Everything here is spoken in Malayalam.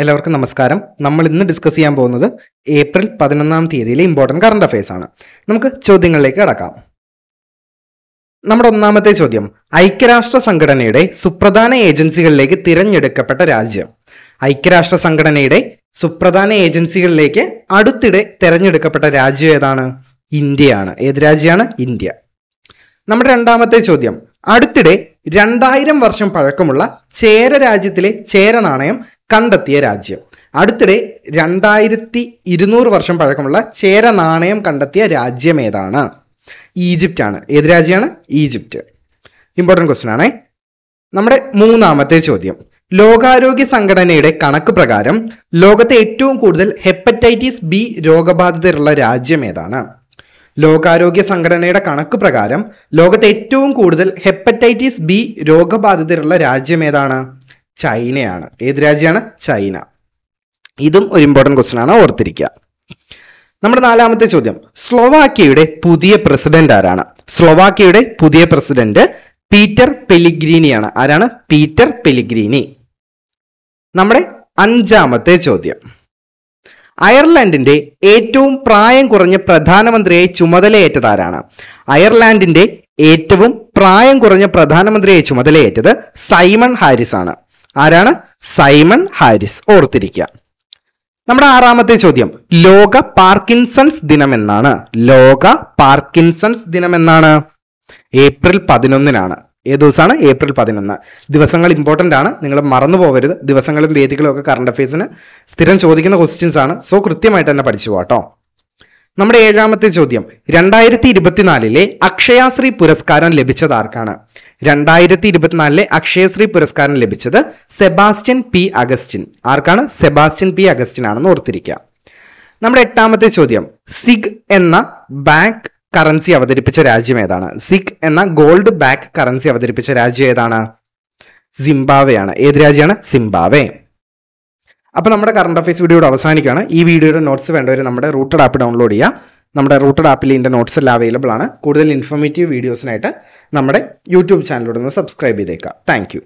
എല്ലാവർക്കും നമസ്കാരം നമ്മൾ ഇന്ന് ഡിസ്കസ് ചെയ്യാൻ പോകുന്നത് ഏപ്രിൽ പതിനൊന്നാം തീയതിയിലെ ഇമ്പോർട്ടൻ്റ് കറണ്ട് അഫയേഴ്സ് ആണ് നമുക്ക് ചോദ്യങ്ങളിലേക്ക് കടക്കാം നമ്മുടെ ഒന്നാമത്തെ ചോദ്യം ഐക്യരാഷ്ട്ര സംഘടനയുടെ സുപ്രധാന ഏജൻസികളിലേക്ക് തിരഞ്ഞെടുക്കപ്പെട്ട രാജ്യം ഐക്യരാഷ്ട്ര സംഘടനയുടെ സുപ്രധാന ഏജൻസികളിലേക്ക് അടുത്തിടെ തിരഞ്ഞെടുക്കപ്പെട്ട രാജ്യം ഏതാണ് ഇന്ത്യയാണ് ഏത് രാജ്യമാണ് ഇന്ത്യ നമ്മുടെ രണ്ടാമത്തെ ചോദ്യം അടുത്തിടെ രണ്ടായിരം വർഷം പഴക്കമുള്ള ചേര രാജ്യത്തിലെ ചേര നാണയം കണ്ടെത്തിയ രാജ്യം അടുത്തിടെ രണ്ടായിരത്തി ഇരുന്നൂറ് വർഷം പഴക്കമുള്ള ചേര നാണയം കണ്ടെത്തിയ രാജ്യം ഏതാണ് ഈജിപ്റ്റ് ആണ് ഏത് രാജ്യമാണ് ഈജിപ്റ്റ് ഇമ്പോർട്ടൻറ്റ് ക്വസ്റ്റ്യൻ ആണേ നമ്മുടെ മൂന്നാമത്തെ ചോദ്യം ലോകാരോഗ്യ സംഘടനയുടെ കണക്ക് പ്രകാരം ലോകത്തെ ഏറ്റവും കൂടുതൽ ഹെപ്പറ്റൈറ്റിസ് ബി രോഗബാധിതരുള്ള രാജ്യം ഏതാണ് ലോകാരോഗ്യ സംഘടനയുടെ കണക്ക് പ്രകാരം ലോകത്തെ ഏറ്റവും കൂടുതൽ ഹെപ്പറ്റൈറ്റിസ് ബി രോഗബാധിതരുള്ള രാജ്യം ഏതാണ് ചൈനയാണ് ഏത് രാജ്യമാണ് ചൈന ഇതും ഒരു ഇമ്പോർട്ടൻറ്റ് ക്വസ്റ്റൻ ആണ് ഓർത്തിരിക്കുക നമ്മുടെ നാലാമത്തെ ചോദ്യം സ്ലോവാക്യയുടെ പുതിയ പ്രസിഡന്റ് ആരാണ് സ്ലോവാക്യയുടെ പുതിയ പ്രസിഡന്റ് പീറ്റർ പെലിഗ്രീനിയാണ് ആരാണ് പീറ്റർ പെലിഗ്രീനി നമ്മുടെ അഞ്ചാമത്തെ ചോദ്യം അയർലൻഡിന്റെ ഏറ്റവും പ്രായം കുറഞ്ഞ പ്രധാനമന്ത്രിയായി ചുമതലയേറ്റതാരാണ് അയർലാൻഡിന്റെ ഏറ്റവും പ്രായം കുറഞ്ഞ പ്രധാനമന്ത്രിയായി ചുമതലയേറ്റത് സൈമൺ ഹാരിസ് ആണ് ആരാണ് സൈമൺ ഹാരിസ് ഓർത്തിരിക്കുക നമ്മുടെ ആറാമത്തെ ചോദ്യം ലോക പാർക്കിൻസൺസ് ദിനം എന്നാണ് ലോക പാർക്കിൻസൺസ് ദിനം എന്നാണ് ഏപ്രിൽ പതിനൊന്നിനാണ് ഏത് ദിവസമാണ് ഏപ്രിൽ പതിനൊന്ന് ദിവസങ്ങൾ ഇമ്പോർട്ടൻ്റ് ആണ് നിങ്ങൾ മറന്നു പോകരുത് ദിവസങ്ങളും വേദികളും ഒക്കെ കറണ്ട് അഫയേഴ്സിന് സ്ഥിരം ചോദിക്കുന്ന ക്വസ്റ്റ്യൻസ് ആണ് സോ കൃത്യമായിട്ട് തന്നെ പഠിച്ചു പോട്ടോ നമ്മുടെ ഏഴാമത്തെ ചോദ്യം രണ്ടായിരത്തി ഇരുപത്തിനാലിലെ അക്ഷയാശ്രീ പുരസ്കാരം ലഭിച്ചത് ആർക്കാണ് രണ്ടായിരത്തി ഇരുപത്തിനാലിലെ അക്ഷയശ്രീ പുരസ്കാരം ലഭിച്ചത് സെബാസ്റ്റ്യൻ പി അഗസ്റ്റിൻ ആർക്കാണ് സെബാസ്റ്റ്യൻ പി അഗസ്റ്റിൻ ആണെന്ന് ഓർത്തിരിക്കുക നമ്മുടെ എട്ടാമത്തെ ചോദ്യം സിഗ് എന്ന ബാങ്ക് കറൻസി അവതരിപ്പിച്ച രാജ്യം ഏതാണ് സിഗ് എന്ന ഗോൾഡ് ബാക്ക് കറൻസി അവതരിപ്പിച്ച രാജ്യം ഏതാണ് സിംബാവയാണ് ഏത് രാജ്യമാണ് സിംബാവെ അപ്പോൾ നമ്മുടെ കറണ്ട് അഫയേഴ്സ് വീഡിയോയുടെ അവസാനിക്കുകയാണ് ഈ വീഡിയോയുടെ നോട്ട്സ് വേണ്ടവർ നമ്മുടെ റൂട്ടഡ് ആപ്പ് ഡൗൺലോഡ് ചെയ്യുക നമ്മുടെ റൂട്ടഡ് ആപ്പിൽ ഇതിൻ്റെ നോട്ട്സ് എല്ലാം അവൈലബിൾ ആണ് കൂടുതൽ ഇൻഫോർമേറ്റീവ് വീഡിയോസിനായിട്ട് നമ്മുടെ യൂട്യൂബ് ചാനലിലൂടെ ഒന്ന് സബ്സ്ക്രൈബ് ചെയ്തേക്കാം താങ്ക്